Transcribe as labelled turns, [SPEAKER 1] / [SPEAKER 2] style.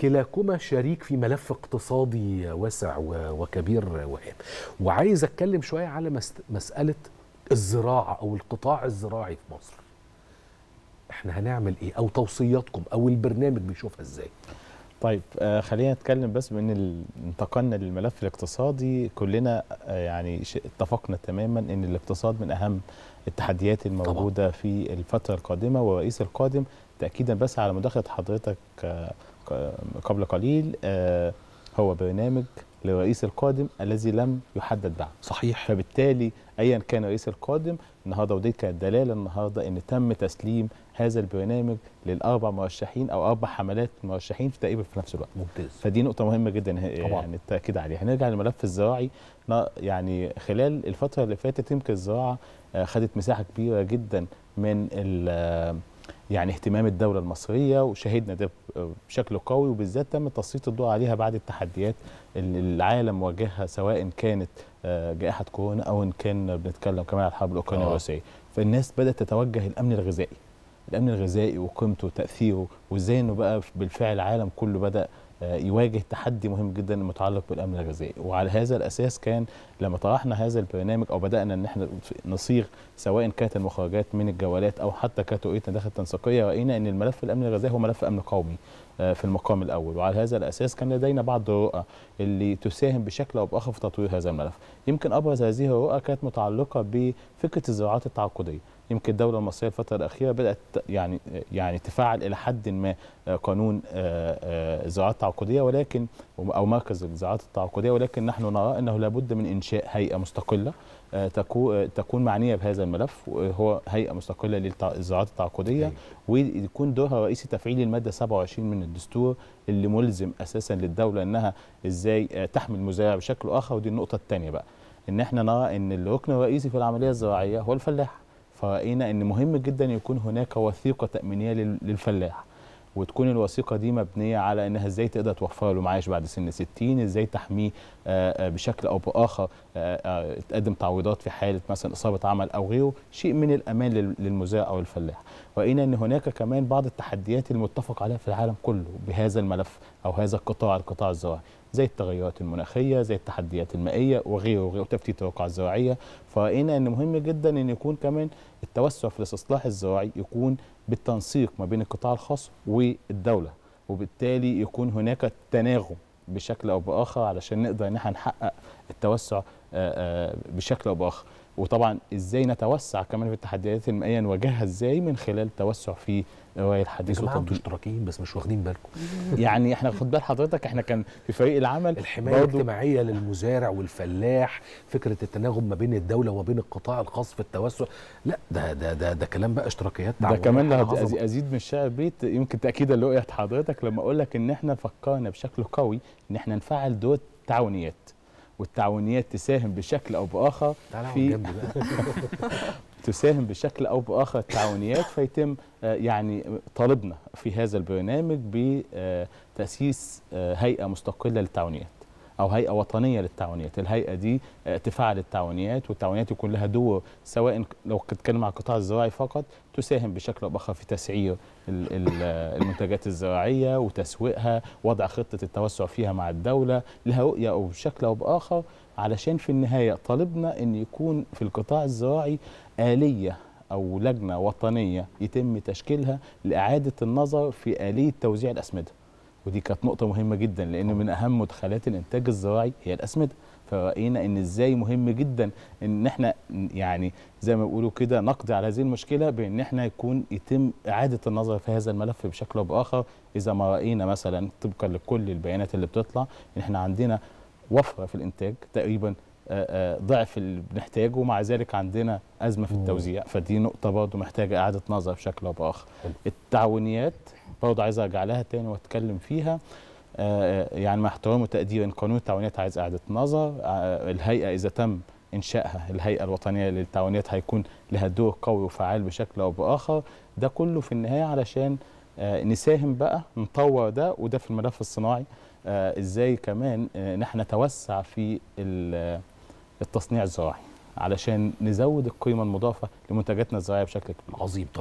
[SPEAKER 1] كلاكما شريك في ملف اقتصادي واسع وكبير وهام وعايز اتكلم شويه على مساله الزراعه او القطاع الزراعي في مصر احنا هنعمل ايه او توصياتكم او البرنامج بيشوفها ازاي طيب آه، خلينا نتكلم بس بان انتقلنا للملف الاقتصادي كلنا آه، يعني اتفقنا تماما ان الاقتصاد من اهم التحديات الموجوده طبعا. في الفتره القادمه والرئيس القادم تاكيدا بس على مداخله حضرتك آه، آه، قبل قليل آه، هو برنامج للرئيس القادم الذي لم يحدد بعد صحيح فبالتالي ايا كان الرئيس القادم النهارده ودي كانت دلاله النهارده ان تم تسليم هذا البرنامج للاربع مرشحين او اربع حملات مرشحين في تقريبا في نفس الوقت ممتاز فدي نقطه مهمه جدا يعني التاكيد عليها هنرجع للملف الزراعي يعني خلال الفتره اللي فاتت يمكن الزراعه خدت مساحه كبيره جدا من يعني اهتمام الدولة المصرية وشهدنا ده بشكل قوي وبالذات تم تسليط الضوء عليها بعد التحديات اللي العالم واجهها سواء كانت آه، جائحة كورونا أو إن كان بنتكلم كمان على الحرب الأوكرانية آه. الروسية فالناس بدأت تتوجه الأمن الغذائي الأمن الغذائي وقيمته وتأثيره وإزاي إنه بقى بالفعل العالم كله بدأ آه، يواجه تحدي مهم جدا متعلق بالامن الغذائي وعلى هذا الاساس كان لما طرحنا هذا البرنامج او بدانا ان احنا نصيغ سواء كانت المخرجات من الجوالات او حتى كانت رؤيتنا داخل التنسيقيه راينا ان الملف الامن الغذائي هو ملف امن قومي آه، في المقام الاول وعلى هذا الاساس كان لدينا بعض الرؤى اللي تساهم بشكل او باخر في تطوير هذا الملف يمكن ابرز هذه الرؤى كانت متعلقه بفكره الزراعات التعاقديه يمكن الدوله المصريه الفتره الاخيره بدات يعني يعني تفعل الى حد ما آه، قانون الزراعات آه، آه، التعاقديه ولكن او مركز الزراعات التعاقديه ولكن نحن نرى انه لابد من انشاء هيئه مستقله تكون معنيه بهذا الملف هو هيئه مستقله للزراعات التعاقديه ويكون دورها رئيسي تفعيل الماده 27 من الدستور اللي ملزم اساسا للدوله انها ازاي تحمي المزارع بشكل اخر ودي النقطه الثانيه بقى ان احنا نرى ان الركن الرئيسي في العمليه الزراعيه هو الفلاح فراينا ان مهم جدا يكون هناك وثيقه تامينيه للفلاح وتكون الوثيقه دي مبنيه على انها ازاي تقدر توفر له معاش بعد سن 60 ازاي تحميه آه، آه، بشكل او باخر آه، تقدم تعويضات في حاله مثلا اصابه عمل او غيره شيء من الامان للمزارع او الفلاح راينا ان هناك كمان بعض التحديات المتفق عليها في العالم كله بهذا الملف او هذا القطاع القطاع الزراعي زي التغيرات المناخيه زي التحديات المائيه وغيره وغيره وتفتيت الواقع الزراعيه فراينا ان مهم جدا ان يكون كمان التوسع في الاستصلاح الزراعي يكون بالتنسيق ما بين القطاع الخاص والدوله وبالتالي يكون هناك تناغم بشكل او باخر علشان نقدر ان احنا نحقق التوسع آه، آه، بشكل او باخر وطبعا ازاي نتوسع كمان في التحديات المائيه نواجهها ازاي من خلال توسع في الروايه الحديث وطبعا انتوا مشتركين بس مش واخدين بالكم يعني احنا خد بال حضرتك احنا كان في فريق العمل الحمايه الاجتماعيه للمزارع والفلاح فكره التناغم ما بين الدوله وما بين القطاع الخاص في التوسع لا ده ده ده, ده كلام بقى اشتراكيات ده كمان ازيد من الشعر بيت يمكن تاكيدا لرؤيه حضرتك لما اقول لك ان احنا فكرنا بشكل قوي ان احنا نفعل دور التعاونيات والتعاونيات تساهم بشكل او باخر في تساهم بشكل او باخر التعاونيات فيتم آه، يعني طالبنا في هذا البرنامج بتاسيس آه، هيئه مستقله للتعاونيات او هيئه وطنيه للتعاونيات الهيئه دي تفعل التعاونيات والتعاونيات يكون لها دور سواء لو بتتكلم عن القطاع الزراعي فقط تساهم بشكل او باخر في تسعير المنتجات الزراعيه وتسويقها وضع خطه التوسع فيها مع الدوله لها رؤيه او بشكل او باخر علشان في النهايه طالبنا ان يكون في القطاع الزراعي اليه او لجنه وطنيه يتم تشكيلها لاعاده النظر في اليه توزيع الاسمده ودي كانت نقطه مهمه جدا لان من اهم مدخلات الانتاج الزراعي هي الاسمده فرأينا ان ازاي مهم جدا ان احنا يعني زي ما بيقولوا كده نقضي على هذه المشكله بان احنا يكون يتم اعاده النظر في هذا الملف بشكل او باخر اذا ما راينا مثلا طبقا لكل البيانات اللي بتطلع ان احنا عندنا وفره في الانتاج تقريبا ضعف اللي بنحتاجه ومع ذلك عندنا ازمه في التوزيع فدي نقطه برضه محتاجه اعاده نظر بشكل او باخر التعاونيات برضه عايز ارجع لها تاني واتكلم فيها آه، آه، يعني مع احترام وتقدير قانون التعاونيات عايز اعاده نظر آه، الهيئه اذا تم انشائها الهيئه الوطنيه للتعاونيات هيكون لها دور قوي وفعال بشكل او باخر ده كله في النهايه علشان نساهم بقى نطور ده وده في الملف الصناعي ازاي كمان ان احنا نتوسع في التصنيع الزراعي علشان نزود القيمه المضافه لمنتجاتنا الزراعيه بشكل كبير عظيم